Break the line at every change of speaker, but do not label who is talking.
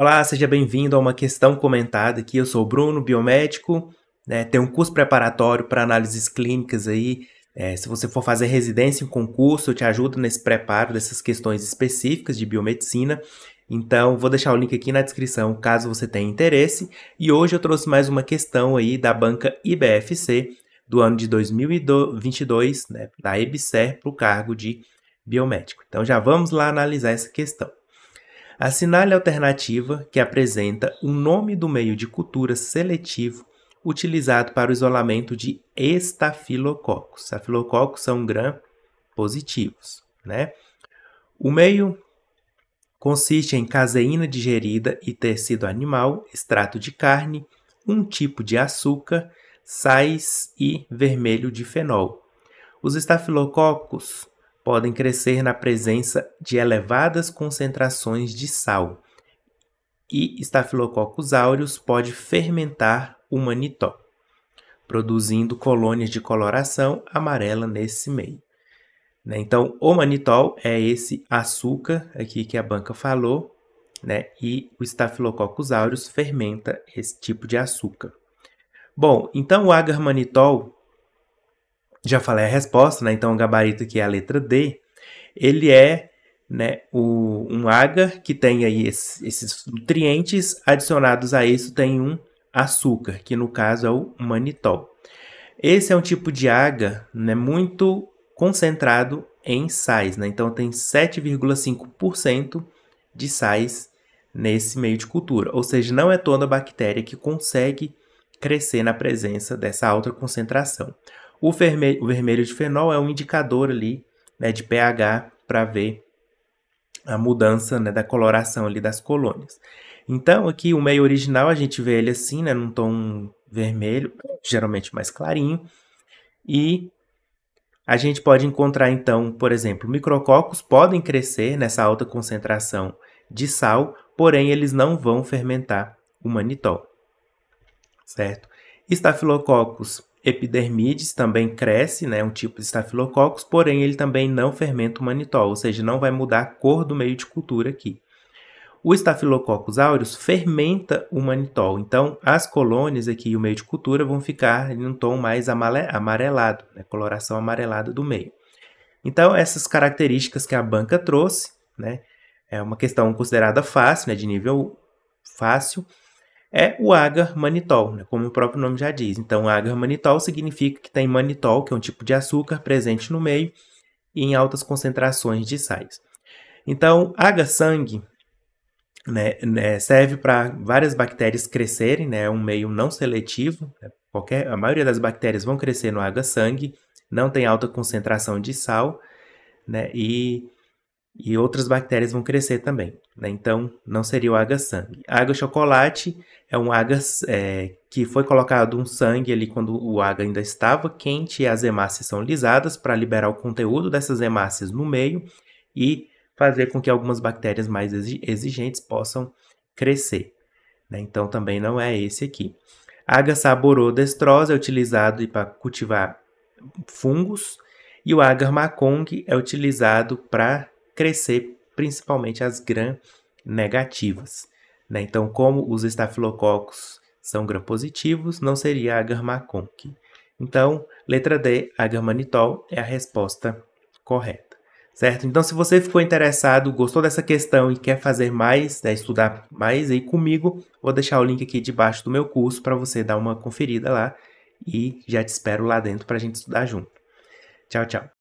Olá, seja bem-vindo a uma questão comentada aqui. Eu sou o Bruno, biomédico, né, tenho um curso preparatório para análises clínicas aí. É, se você for fazer residência em concurso, eu te ajudo nesse preparo dessas questões específicas de biomedicina. Então, vou deixar o link aqui na descrição caso você tenha interesse. E hoje eu trouxe mais uma questão aí da banca IBFC do ano de 2022, né, da EBSER, para o cargo de biomédico. Então, já vamos lá analisar essa questão. Assinale a alternativa que apresenta o nome do meio de cultura seletivo utilizado para o isolamento de estafilococos. Estafilococos são gram-positivos, né? O meio consiste em caseína digerida e tecido animal, extrato de carne, um tipo de açúcar, sais e vermelho de fenol. Os estafilococos podem crescer na presença de elevadas concentrações de sal, e Staphylococcus aureus pode fermentar o manitó, produzindo colônias de coloração amarela nesse meio. Né? Então, o manitol é esse açúcar aqui que a banca falou, né? e o Staphylococcus aureus fermenta esse tipo de açúcar. Bom, então o agar manitol já falei a resposta, né? Então, o gabarito que é a letra D, ele é né, o, um agar que tem aí esse, esses nutrientes, adicionados a isso tem um açúcar, que no caso é o manitol. Esse é um tipo de agar né, muito concentrado em sais, né? Então, tem 7,5% de sais nesse meio de cultura. Ou seja, não é toda bactéria que consegue crescer na presença dessa alta concentração. O vermelho, o vermelho de fenol é um indicador ali, né, de pH para ver a mudança né, da coloração ali das colônias. Então, aqui o meio original a gente vê ele assim, né, num tom vermelho, geralmente mais clarinho. E a gente pode encontrar, então, por exemplo, micrococos podem crescer nessa alta concentração de sal, porém eles não vão fermentar o manitol, certo? Estafilococcus Epidermides também cresce, né, um tipo de estafilococcus, porém ele também não fermenta o manitol, ou seja, não vai mudar a cor do meio de cultura aqui. O Staphylococcus aureus fermenta o manitol, então as colônias aqui e o meio de cultura vão ficar em um tom mais amarelado, né, coloração amarelada do meio. Então, essas características que a banca trouxe, né, é uma questão considerada fácil, né, de nível fácil, é o agar manitol, né, como o próprio nome já diz. Então, agar manitol significa que tem manitol, que é um tipo de açúcar presente no meio e em altas concentrações de sais. Então, agar sangue né, né, serve para várias bactérias crescerem, né, é um meio não seletivo. Né, qualquer, a maioria das bactérias vão crescer no agar sangue, não tem alta concentração de sal, né, e e outras bactérias vão crescer também. Né? Então, não seria o água-sangue. Água-chocolate é um água é, que foi colocado um sangue ali quando o água ainda estava quente e as hemácias são lisadas para liberar o conteúdo dessas hemácias no meio e fazer com que algumas bactérias mais exigentes possam crescer. Né? Então, também não é esse aqui. Água saborodestrosa é utilizado para cultivar fungos e o agar macong é utilizado para crescer principalmente as gram-negativas. Né? Então, como os estafilococos são gram-positivos, não seria a garmaconque. Então, letra D, agarmanitol, é a resposta correta. Certo? Então, se você ficou interessado, gostou dessa questão e quer fazer mais, né, estudar mais aí comigo, vou deixar o link aqui debaixo do meu curso para você dar uma conferida lá e já te espero lá dentro para a gente estudar junto. Tchau, tchau.